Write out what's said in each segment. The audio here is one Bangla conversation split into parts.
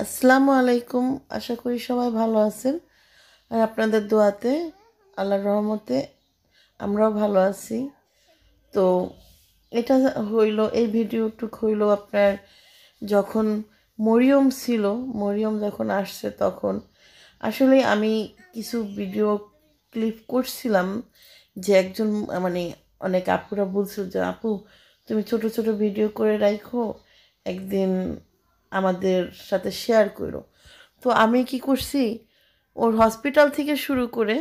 আসসালামু আলাইকুম আশা করি সবাই ভালো আছেন আর আপনাদের দোয়াতে আল্লাহর রহমতে আমরাও ভালো আছি তো এটা হইল এই ভিডিওটুক হইল আপনার যখন মরিয়ম ছিল মরিয়ম যখন আসছে তখন আসলে আমি কিছু ভিডিও ক্লিপ করছিলাম যে একজন মানে অনেক আপুরা বলছিল যে আপু তুমি ছোট ছোট ভিডিও করে রাখো একদিন আমাদের সাথে শেয়ার করো তো আমি কি করছি ওর হসপিটাল থেকে শুরু করে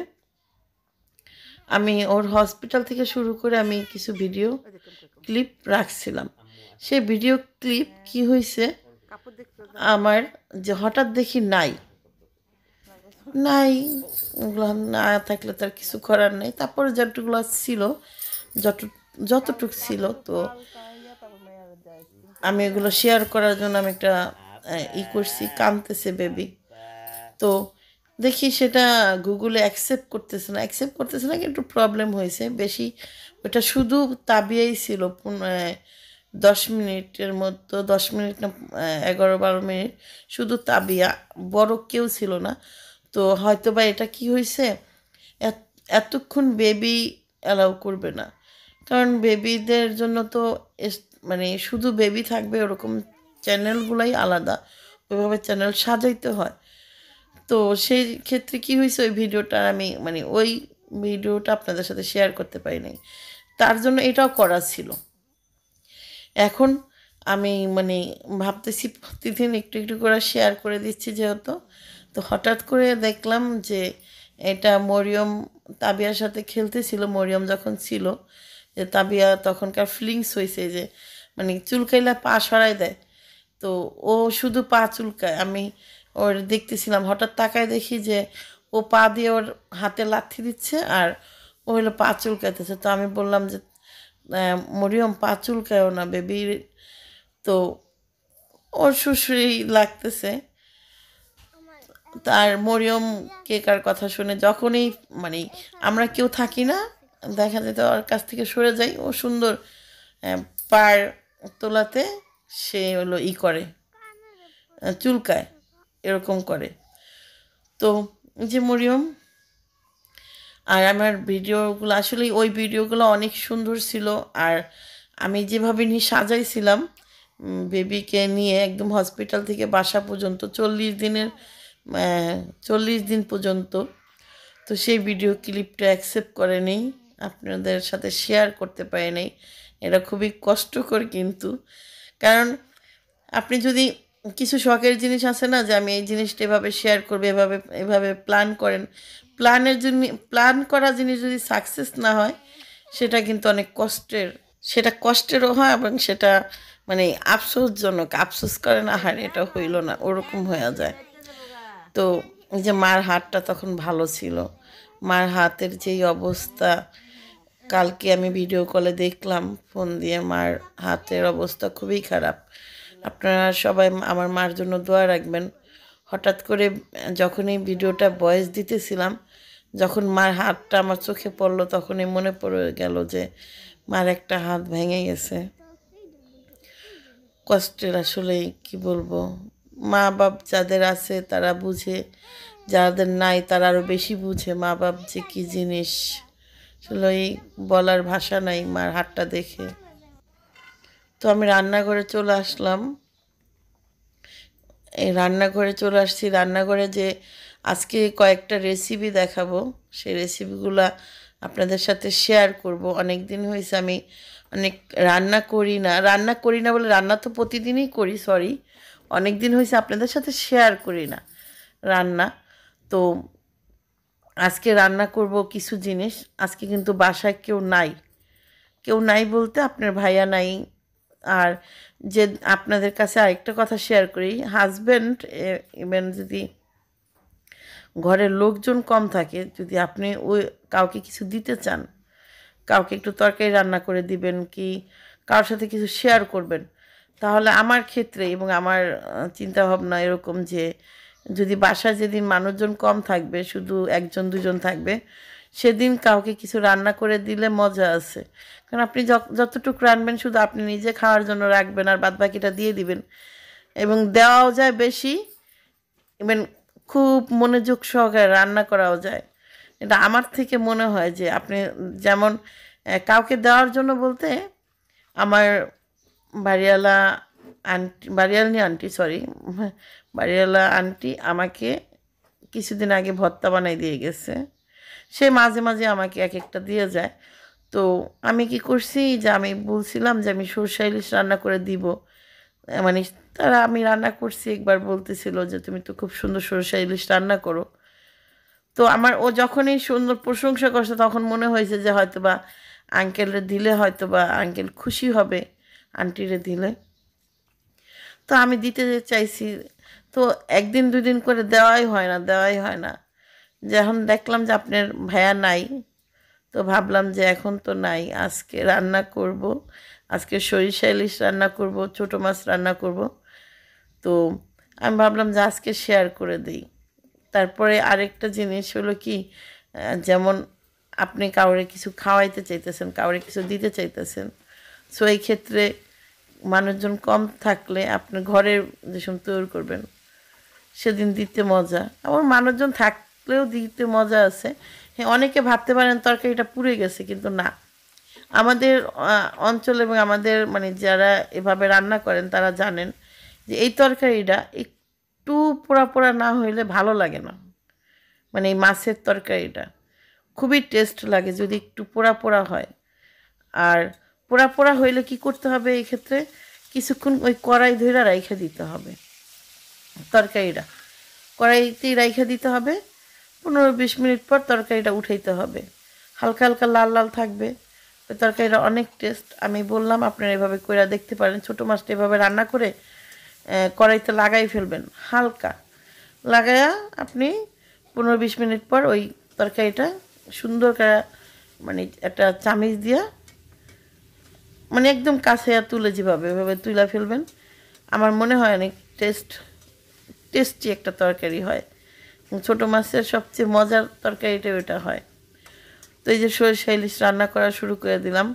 আমি ওর হসপিটাল থেকে শুরু করে আমি কিছু ভিডিও ক্লিপ রাখছিলাম সে ভিডিও ক্লিপ কি হয়েছে আমার যে হঠাৎ দেখি নাই নাই ওগুলো না থাকলে তার কিছু করার নেই তারপরে যতটুকুলো ছিল যত যতটুক ছিল তো আমি এগুলো শেয়ার করার জন্য আমি একটা ই করছি কাঁদতেছে বেবি তো দেখি সেটা গুগলে অ্যাকসেপ্ট করতেছে না অ্যাকসেপ্ট করতেছে না একটু প্রবলেম হয়েছে বেশি ওটা শুধু তাবিয়াই ছিল দশ মিনিটের মতো দশ মিনিট না এগারো বারো মিনিট শুধু তাবিয়া বড় কেউ ছিল না তো হয়তো বা এটা কি হয়েছে এতক্ষণ বেবি অ্যালাউ করবে না কারণ বেবিদের জন্য তো মানে শুধু বেবি থাকবে ওরকম চ্যানেলগুলাই আলাদা ওইভাবে চ্যানেল সাজাইতে হয় তো সেই ক্ষেত্রে কি হয়েছে ওই ভিডিওটা আমি মানে ওই ভিডিওটা আপনাদের সাথে শেয়ার করতে পারি নাই তার জন্য এটাও করা ছিল এখন আমি মানে ভাবতেছি প্রতিদিন একটু একটু করে শেয়ার করে দিচ্ছি যেহেতু তো হঠাৎ করে দেখলাম যে এটা মরিয়ম তাবিয়ার সাথে খেলতেছিল মরিয়ম যখন ছিল যে তাবিয়া তখনকার ফিলিংস হয়েছে যে মানে চুলকাইলে পা সরাই দেয় তো ও শুধু পা চুলকায় আমি ওর দেখতেছিলাম হঠাৎ তাকায় দেখি যে ও পা দিয়ে ওর হাতে লাথি দিচ্ছে আর ও হলো পা চুলকাইতেছে তো আমি বললাম যে মরিয়ম পা চুলকায়ও না বেবি তো ওর শ্বশুরেই লাগতেছে তার মরিয়ম কেকার কথা শুনে যখনই মানে আমরা কেউ থাকি না দেখা যেত ওর কাছ থেকে সরে যাই ও সুন্দর পার তোলাতে সে হলো ই করে চুলকায় এরকম করে তো যে মরিয়ম আর আমার ভিডিওগুলো আসলে ওই ভিডিওগুলো অনেক সুন্দর ছিল আর আমি যেভাবে নিয়ে সাজাইছিলাম বেবিকে নিয়ে একদম হসপিটাল থেকে বাসা পর্যন্ত চল্লিশ দিনের চল্লিশ দিন পর্যন্ত তো সেই ভিডিও ক্লিপটা অ্যাকসেপ্ট করে নেই আপনাদের সাথে শেয়ার করতে পারে নেই এটা খুবই কষ্টকর কিন্তু কারণ আপনি যদি কিছু শখের জিনিস আছে না যে আমি এই জিনিসটা এভাবে শেয়ার করবো এভাবে এভাবে প্ল্যান করেন প্ল্যানের জন্য প্ল্যান করা জিনিস যদি সাকসেস না হয় সেটা কিন্তু অনেক কষ্টের সেটা কষ্টেরও হয় এবং সেটা মানে আফসোসজনক আফসোস করে না হারে এটা হইল না ওরকম হয়ে যায় তো যে মার হাতটা তখন ভালো ছিল মার হাতের যেই অবস্থা কালকে আমি ভিডিও কলে দেখলাম ফোন দিয়ে মার হাতের অবস্থা খুবই খারাপ আপনারা সবাই আমার মার জন্য দোয়া রাখবেন হঠাৎ করে যখন এই ভিডিওটা বয়স দিতেছিলাম যখন মার হাতটা আমার চোখে পড়লো তখনই মনে পড়ে গেল যে মার একটা হাত ভেঙে গেছে কষ্টের আসলে কি বলবো মা বাপ যাদের আছে তারা বুঝে যাদের নাই তারা আরও বেশি বুঝে মা বাপ যে কী জিনিস আসলে এই বলার ভাষা নাই মার হাতটা দেখে তো আমি রান্নাঘরে চলে আসলাম এই রান্নাঘরে চলে আসছি রান্নাঘরে যে আজকে কয়েকটা রেসিপি দেখাবো সেই রেসিপিগুলো আপনাদের সাথে শেয়ার করব অনেক দিন হয়েছে আমি অনেক রান্না করি না রান্না করি না বলে রান্না তো প্রতিদিনই করি সরি অনেক দিন হয়েছে আপনাদের সাথে শেয়ার করি না রান্না তো আজকে রান্না করব কিছু জিনিস আজকে কিন্তু বাসায় কেউ নাই কেউ নাই বলতে আপনার ভাইয়া নাই আর যে আপনাদের কাছে আরেকটা কথা শেয়ার করি হাজব্যান্ড ইভেন যদি ঘরের লোকজন কম থাকে যদি আপনি ওই কাউকে কিছু দিতে চান কাউকে একটু তরকারি রান্না করে দিবেন কি কারোর সাথে কিছু শেয়ার করবেন তাহলে আমার ক্ষেত্রে এবং আমার চিন্তাভাবনা এরকম যে যদি বাসায় যেদিন মানুষজন কম থাকবে শুধু একজন দুজন থাকবে সেদিন কাউকে কিছু রান্না করে দিলে মজা আছে কারণ আপনি যতটুকু রানবেন শুধু আপনি নিজে খাওয়ার জন্য রাখবেন আর বাদ বাকিটা দিয়ে দিবেন এবং দেওয়াও যায় বেশি ইভেন খুব মনোযোগ সহকারে রান্না করাও যায় এটা আমার থেকে মনে হয় যে আপনি যেমন কাউকে দেওয়ার জন্য বলতে আমার বাড়িয়ালা আন্টি নি আন্টি সরি বাড়িওয়ালা আন্টি আমাকে কিছুদিন আগে ভত্তা বানাই দিয়ে গেছে সে মাঝে মাঝে আমাকে এক একটা দিয়ে যায় তো আমি কি করছি যে আমি বলছিলাম যে আমি সরষা ইলিশ রান্না করে দিব মানে তারা আমি রান্না করছি একবার বলতেছিল যে তুমি তো খুব সুন্দর সরষা ইলিশ রান্না করো তো আমার ও যখনই সুন্দর প্রশংসা করছে তখন মনে হয়েছে যে হয়তো বা আঙ্কেলরে দিলে হয়তো বা আঙ্কেল খুশি হবে আন্টিরে দিলে তো আমি দিতে চাইছি তো একদিন দুদিন করে দেওয়াই হয় না দেওয়াই হয় না যখন দেখলাম যে আপনার ভায়া নাই তো ভাবলাম যে এখন তো নাই আজকে রান্না করব আজকে সরিষা ইলিশ রান্না করব ছোট মাছ রান্না করব তো আমি ভাবলাম যে আজকে শেয়ার করে দিই তারপরে আরেকটা জিনিস হলো কি যেমন আপনি কাউরে কিছু খাওয়াইতে চাইতেছেন কাউরে কিছু দিতে চাইতেছেন সো এই ক্ষেত্রে মানুষজন কম থাকলে আপনি ঘরের যে তৈরি করবেন সেদিন দিতে মজা আমার মানুষজন থাকলেও দিতে মজা আছে হ্যাঁ অনেকে ভাবতে পারেন তরকারিটা পুড়ে গেছে কিন্তু না আমাদের অঞ্চল এবং আমাদের মানে যারা এভাবে রান্না করেন তারা জানেন যে এই তরকারিটা একটু পোড়া পোড়া না হইলে ভালো লাগে না মানে এই মাছের তরকারিটা খুবই টেস্ট লাগে যদি একটু পোড়া পোড়া হয় আর পোড়া পোড়া হইলে কি করতে হবে এক্ষেত্রে কিছুক্ষণ ওই কড়াই ধৈরা রাইখে দিতে হবে তরকারিটা কড়াইতে রাইখা দিতে হবে পনেরো বিশ মিনিট পর তরকারিটা উঠাইতে হবে হালকা হালকা লাল লাল থাকবে ওই তরকারিটা অনেক টেস্ট আমি বললাম আপনারা এভাবে কইরা দেখতে পারেন ছোটো মাছটা এভাবে রান্না করে কড়াইতে লাগাই ফেলবেন হালকা লাগায়া আপনি পনেরো বিশ মিনিট পর ওই তরকারিটা সুন্দর করে মানে একটা চামিচ দিয়া মানে একদম কাছে তুলে যেভাবে এভাবে তুলে ফেলবেন আমার মনে হয় অনেক টেস্ট টেস্টি একটা তরকারি হয় ছোট মাছের সবচেয়ে মজার তরকারিটা ওটা হয় তো এই যে সরিষা ইলিশ রান্না করা শুরু করে দিলাম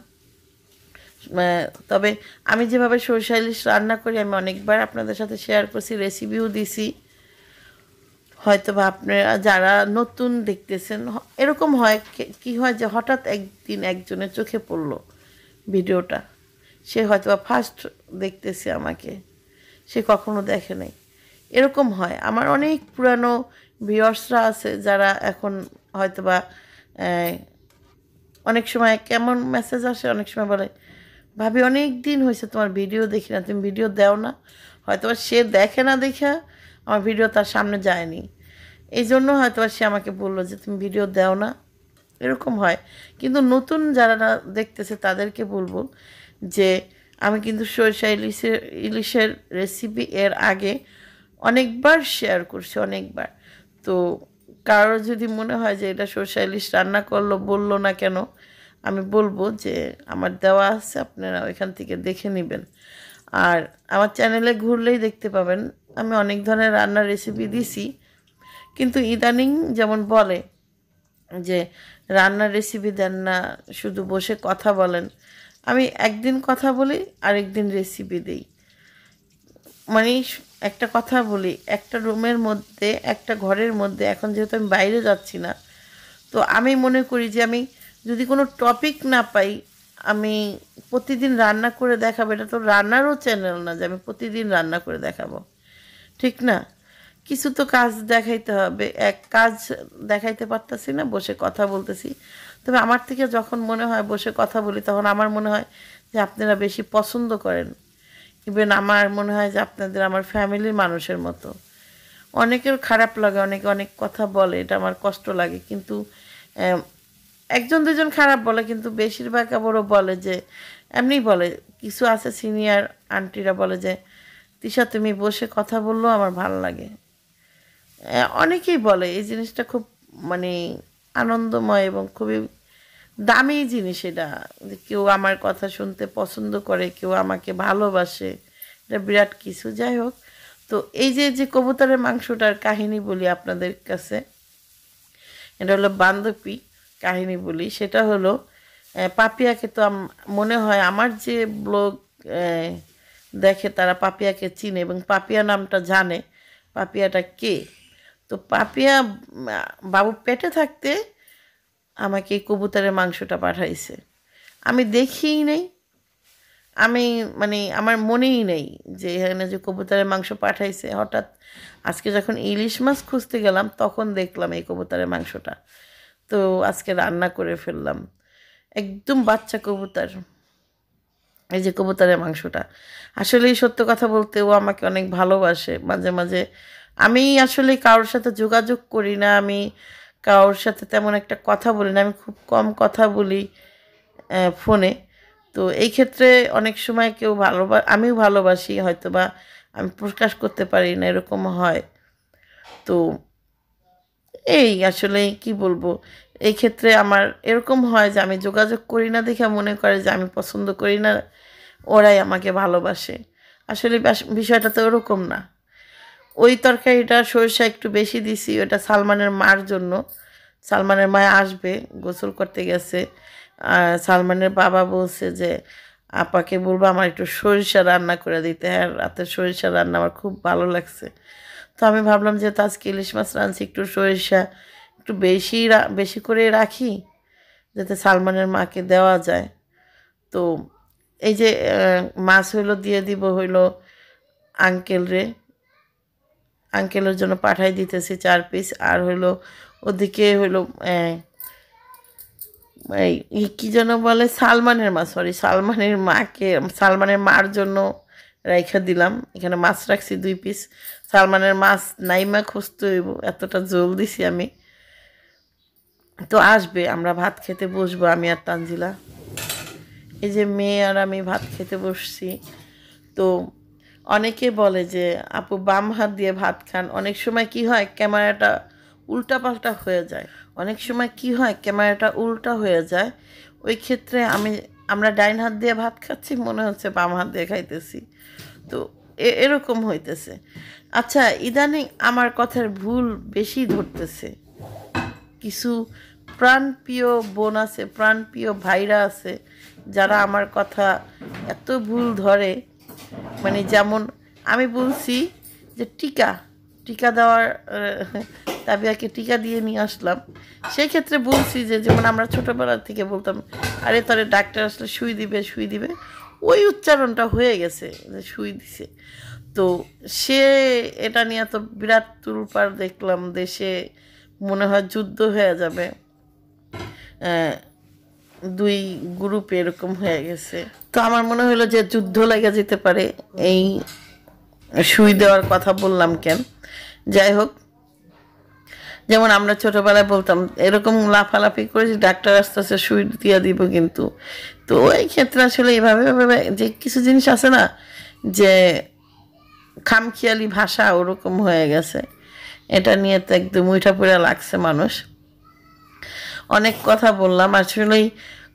তবে আমি যেভাবে সরিষা ইলিশ রান্না করি আমি অনেকবার আপনাদের সাথে শেয়ার করছি রেসিপিও দিছি হয়তো বা আপনারা যারা নতুন দেখতেছেন এরকম হয় কি হয় যে হঠাৎ একদিন একজনের চোখে পড়লো ভিডিওটা সে হয়তো বা ফার্স্ট দেখতেছে আমাকে সে কখনো দেখে নাই এরকম হয় আমার অনেক পুরানো ভিওর্সরা আছে যারা এখন হয়তো বা অনেক সময় কেমন মেসেজ আসে অনেক সময় বলে ভাবি অনেক দিন হয়েছে তোমার ভিডিও দেখি না তুমি ভিডিও দেও না হয়তো সে দেখে না দেখে আমার ভিডিও তার সামনে যায়নি এই জন্য হয়তো সে আমাকে বললো যে তুমি ভিডিও দেও না এরকম হয় কিন্তু নতুন যারা দেখতেছে তাদেরকে বলবো যে আমি কিন্তু সরিষা ইলিশের ইলিশের রেসিপি এর আগে অনেকবার শেয়ার করছি অনেকবার তো কারোর যদি মনে হয় যে এটা সোশ্যালিস্ট রান্না করলো বললো না কেন আমি বলবো যে আমার দেওয়া আছে আপনারা ওইখান থেকে দেখে নেবেন আর আমার চ্যানেলে ঘুরলেই দেখতে পাবেন আমি অনেক ধরনের রান্নার রেসিপি দিছি কিন্তু ইদানিং যেমন বলে যে রান্নার রেসিপি দেন না শুধু বসে কথা বলেন আমি একদিন কথা বলি আরেকদিন রেসিপি দিই মানে একটা কথা বলি একটা রুমের মধ্যে একটা ঘরের মধ্যে এখন যেহেতু আমি বাইরে যাচ্ছি না তো আমি মনে করি যে আমি যদি কোনো টপিক না পাই আমি প্রতিদিন রান্না করে দেখাবো এটা তো রান্নারও চ্যানেল না যে আমি প্রতিদিন রান্না করে দেখাবো ঠিক না কিছু তো কাজ দেখাইতে হবে এক কাজ দেখাইতে পারতেছি না বসে কথা বলতেছি তবে আমার থেকে যখন মনে হয় বসে কথা বলি তখন আমার মনে হয় যে আপনারা বেশি পছন্দ করেন ইভেন আমার মনে হয় যে আপনাদের আমার ফ্যামিলির মানুষের মতো অনেকের খারাপ লাগে অনেকে অনেক কথা বলে এটা আমার কষ্ট লাগে কিন্তু একজন দুজন খারাপ বলে কিন্তু বেশিরভাগ আবারও বলে যে এমনি বলে কিছু আছে সিনিয়র আন্টিরা বলে যে তিশা তুমি বসে কথা বললেও আমার ভাল লাগে অনেকেই বলে এই জিনিসটা খুব মানে আনন্দময় এবং খুবই দামি জিনিস এটা কেউ আমার কথা শুনতে পছন্দ করে কেউ আমাকে ভালোবাসে এটা বিরাট কিছু যাই হোক তো এই যে যে কবুতরের মাংসটার কাহিনী বলি আপনাদের কাছে এটা হলো বান্ধবী কাহিনী বলি সেটা হলো পাপিয়াকে তো মনে হয় আমার যে ব্লগ দেখে তারা পাপিয়াকে চিনে এবং পাপিয়া নামটা জানে পাপিয়াটা কে তো পাপিয়া বাবু পেটে থাকতে আমাকে কবুতরের মাংসটা পাঠাইছে আমি দেখিই নেই আমি মানে আমার মনেই নেই যে এখানে যে কবুতরের মাংস পাঠাইছে হঠাৎ আজকে যখন ইলিশ মাছ খুঁজতে গেলাম তখন দেখলাম এই কবুতরের মাংসটা তো আজকে রান্না করে ফেললাম একদম বাচ্চা কবুতর এই যে কবুতরের মাংসটা আসলেই সত্য কথা বলতে ও আমাকে অনেক ভালোবাসে মাঝে মাঝে আমি আসলে কারোর সাথে যোগাযোগ করি না আমি কারোর সাথে তেমন একটা কথা বলি না আমি খুব কম কথা বলি ফোনে তো এই ক্ষেত্রে অনেক সময় কেউ ভালোবা আমিও ভালোবাসি হয়তো বা আমি প্রকাশ করতে পারি না এরকম হয় তো এই আসলে কি বলবো এই ক্ষেত্রে আমার এরকম হয় যে আমি যোগাযোগ করি না দেখে মনে করে যে আমি পছন্দ করি না ওরাই আমাকে ভালোবাসে আসলে বিষয়টা তো ওরকম না ওই তরকারিটা সরষা একটু বেশি দিছি ওটা সালমানের মার জন্য সালমানের মা আসবে গোসল করতে গেছে সালমানের বাবা বলছে যে আপাকে বলবো আমার একটু সরিষা রান্না করে দিতে হ্যাঁ রাতে সরিষা রান্না আমার খুব ভালো লাগছে তো আমি ভাবলাম যে আজকে ইলিশ মাছ রাঁধছি একটু সরিষা একটু বেশি বেশি করে রাখি যাতে সালমানের মাকে দেওয়া যায় তো এই যে মাছ হইলো দিয়ে দিব হইলো আঙ্কেল রে আঙ্কেলের জন্য পাঠাই দিতেছি চার পিস আর হলো ওদিকে হলো এই কী যেন বলে সালমানের মা সরি সালমানের মাকে সালমানের মার জন্য রাইখা দিলাম এখানে মাছ রাখছি দুই পিস সালমানের মাছ নাইমা খুঁজতে হইব এতটা জল দিছি আমি তো আসবে আমরা ভাত খেতে বসবো আমি আর তানজিলা এই যে মেয়ে আর আমি ভাত খেতে বসছি তো অনেকে বলে যে আপু বাম হাত দিয়ে ভাত খান অনেক সময় কি হয় ক্যামেরাটা উল্টাপাল্টা হয়ে যায় অনেক সময় কি হয় ক্যামেরাটা উল্টা হয়ে যায় ওই ক্ষেত্রে আমি আমরা ডাইন হাত দিয়ে ভাত খাচ্ছি মনে হচ্ছে বাম হাত দিয়ে খাইতেছি তো এরকম হইতেছে আচ্ছা ইদানিং আমার কথার ভুল বেশি ধরতেছে কিছু প্রাণপ্রিয় বোন আছে প্রাণপ্রিয় ভাইরা আছে যারা আমার কথা এত ভুল ধরে মানে যেমন আমি বলছি যে টিকা টিকা দেওয়ার তাবিয়াকে টিকা দিয়ে নিয়ে আসলাম সেই ক্ষেত্রে বলছি যে যেমন আমরা ছোটোবেলার থেকে বলতাম আরে তরে ডাক্তার আসলে শুই দিবে শুই দিবে ওই উচ্চারণটা হয়ে গেছে যে শুই দিছে তো সে এটা নিয়ে তো বিরাট তুরুপার দেখলাম দেশে মনে হয় যুদ্ধ হয়ে যাবে দুই গ্রুপ এরকম হয়ে গেছে তো আমার মনে হলো যে যুদ্ধ লেগে যেতে পারে এই সুই দেওয়ার কথা বললাম কেন যাই হোক যেমন আমরা ছোটবেলায় বলতাম এরকম লাফালাফি করে যে ডাক্তার আস্তে আস্তে সুই দিয়ে দিব কিন্তু তো এই ক্ষেত্রে আসলে এভাবে যে কিছু জিনিস আছে না যে খামখিয়ালি ভাষা ওরকম হয়ে গেছে এটা নিয়ে তো একদম উঠা পুরা লাগছে মানুষ অনেক কথা বললাম আসলে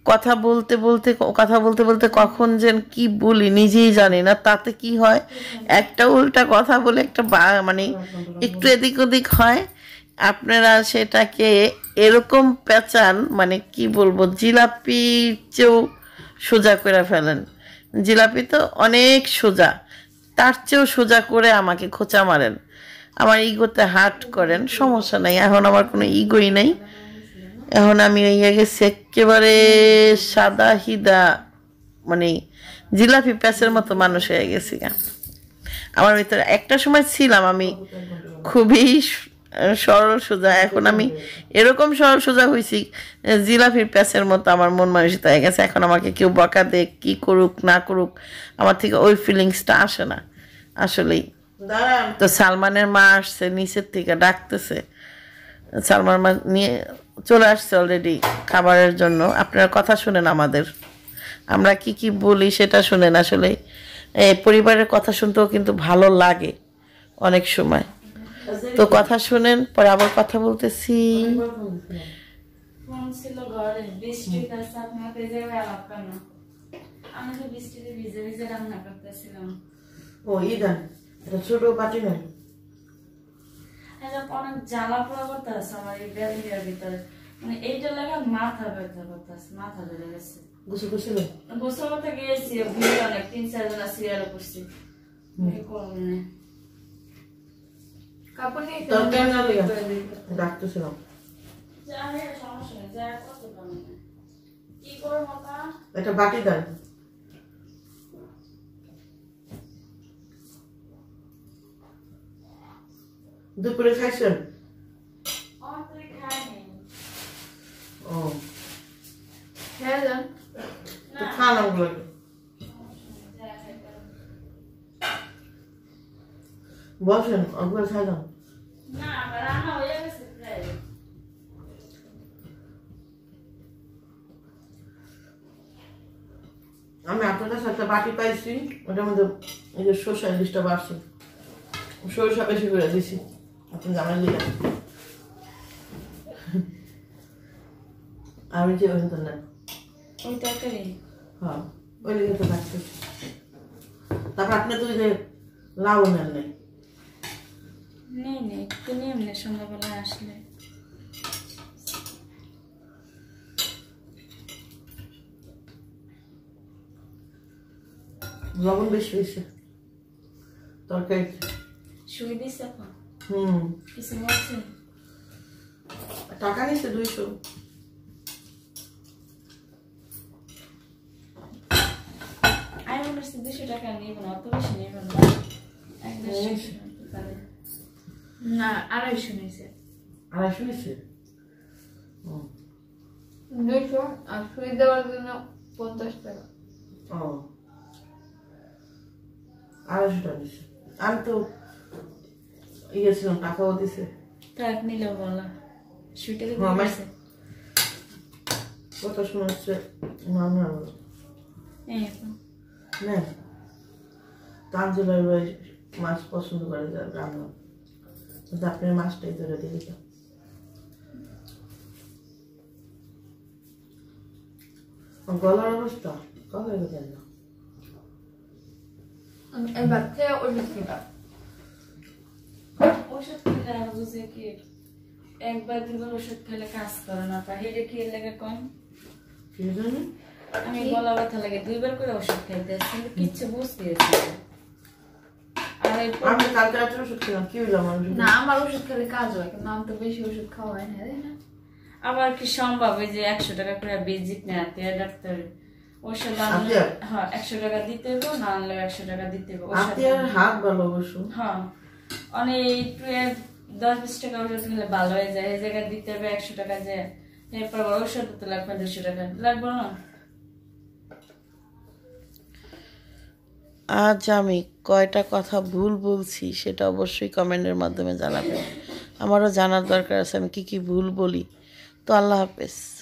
কথা বলতে বলতে কথা বলতে বলতে কখন যেন কি বলি নিজেই জানি না তাতে কি হয় একটা উল্টা কথা বলে একটা বা মানে একটু এদিক ওদিক হয় আপনারা সেটাকে এরকম পেঁচান মানে কি বলবো জিলাপি চেয়েও সোজা করে ফেলেন জিলাপি তো অনেক সোজা তার চেয়েও সোজা করে আমাকে খোঁচা মারেন আমার ইগোতে হাট করেন সমস্যা নাই এখন আমার কোনো ইগোই নেই এখন আমি হইয়া গেছি একেবারে সাদা হিদা মানে জিলাপি প্যাচের মতো মানুষ হয়ে গেছি আমার ভিতরে একটা সময় ছিলাম আমি খুবই সরল সোজা এখন আমি এরকম সরল সোজা হয়েছি জিলাফির প্যাচের মতো আমার মন মানসিক হয়ে গেছে এখন আমাকে কেউ বকা দেক কী করুক না করুক আমার থেকে ওই ফিলিংসটা আসে না আসলেই তো সালমানের মা আসছে নিচের থেকে ডাকতেছে সালমান মা নিয়ে চলে আসছে অলরেডি খাবারের জন্য আপনারা কথা শুনেন আমাদের আমরা কি কি বলি সেটা শুনেন আসলে পরিবারের কথা শুনতেও কিন্তু ভালো লাগে অনেক সময় তো কথা শুনেন পরে আবার কথা বলতেছি ও ইদান ছোট পাটি নাই অনেক জ্বালা পোড়া করতেছে আমার এই ব্যাধিটার ভিতরে মানে এইটা লাগা মাথা ব্যথা করতেছে মাথা ধরে গেছে একটা বাকি দেন দুপুরে খাইছেন ও খান ওগুলো বসেন ওগুলো খাই যান আমি আপনাদের সাথে বাটি পাইছি ওটার মধ্যে এই যে সরষা ইলিশটা বাড়ছে সরষা বেশি করে দিছি এখন জামাই লইলাম আমি যে ওই না ওই তরকারি হ্যাঁ ওই লেগে তো থাকছে তারপর আপনি তুই যে লাউ নেন নাই নেই নেই কিনে এমনি সন্ধ্যাবেলা আসলে লবণ বেশি বেশি তরকারি শুয়ে দিস এখন হুম কিছু হচ্ছে টাকা নিচ্ছে দুইশো আমি মনে হচ্ছে দুশো টাকা নিব না অত বেশি নিব না না আড়াইশো নিয়েছে আড়াইশো নিয়েছে দুইশো আর সুই দেওয়ার জন্য পঞ্চাশ টাকা ও আড়াইশো টাকা দিচ্ছে আমি তো ইয়ে টাকাও দিছে টাক নিল বলা শুটে দেখো আমার কত সময় হচ্ছে মামলা হলো না তাঞ্জুলার ভাই মাছ পছন্দ করে রান্না কিন্তু আপনার মাছটাই ধরে দিয়ে দিতাম গলার অবস্থা কথা কেন না আমি বাচ্চা ওই মিষ্টি ওষুধ খেলে বুঝে কি একবার ওষুধ খেলে কাজ করে না তা কি লাগে কম আমি গলা ব্যথা লাগে দুইবার করে ওষুধ খেলতে কিন্তু কিচ্ছু বুঝতে কি সম্ভব ওই যে একশো টাকা করে বেজি নেয় ডাক্তার ওষুধ হ্যাঁ একশো টাকা দিতে হবে না একশো টাকা দিতে হবে হাত ভালো হ্যাঁ অনেক দশ বিশ টাকা ওষুধ খেলে ভালো হয়ে যায় এই জায়গায় দিতে হবে একশো টাকা যে এরপর ওষুধ তো লাগবে দুশো টাকা লাগবে না আজ আমি কয়টা কথা ভুল বলছি সেটা অবশ্যই কমেন্টের মাধ্যমে জানাবে আমারও জানার দরকার আছে আমি কি কি ভুল বলি তো আল্লাহ হাফেজ